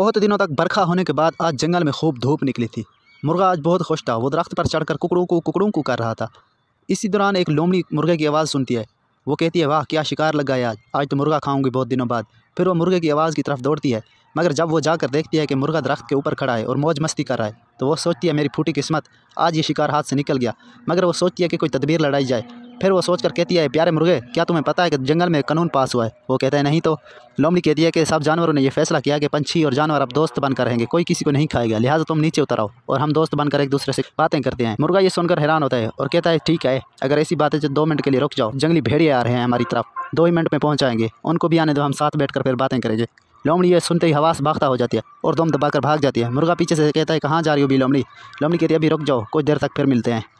बहुत दिनों तक बरखा होने के बाद आज जंगल में खूब धूप निकली थी मुर्गा आज बहुत खुश था वो दरख्त पर चढ़कर कुकड़ों को कुकड़ों को कर रहा था इसी दौरान एक लोमड़ी मुर्गे की आवाज़ सुनती है वो कहती है वाह क्या शिकार लग गया आज आज तो मुर्गा खाऊंगी बहुत दिनों बाद फिर वो मुर्गे की आवाज़ की तरफ दौड़ती है मगर जब वो जाकर देखती है कि मुर्गा दरख्त के ऊपर खड़ा है और मौज मस्ती कर रहा है तो वो सोचती है मेरी फूटी किस्मत आज ये शिकार हाथ से निकल गया मगर वो सोचती है कि कोई तदबीर लड़ाई जाए फिर वो सोच कर कहती है प्यारे मुर्गे क्या तुम्हें पता है कि जंगल में कानून पास हुआ है वो कहता है नहीं तो लोमड़ी कहती है कि सब जानवरों ने यह फैसला किया कि पंछी और जानवर अब दोस्त बनकर रहेंगे कोई किसी को नहीं खाएगा लिहाजा तुम नीचे उतर आओ और हम दोस्त बनकर एक दूसरे से बातें करते हैं मुर्गा ये सुनकर हैरान होता है और कहता है ठीक है अगर ऐसी बात है तो दो मिनट के लिए रुक जाओ जंगली भेड़िए आ रहे हैं हमारी तरफ दो ही मिनट में पहुँचाएंगे उनको भी आने दो हम साथ बैठ फिर बातें करेंगे लोमड़ी ये सुनते ही हवास भागता हो जाती है और दम दबाकर भाग जाती है मुर्गा पीछे से कहता है कहाँ जा रही हो भी लोमड़ी लोमड़ी कहती है अभी रुक जाओ कुछ देर तक फिर मिलते हैं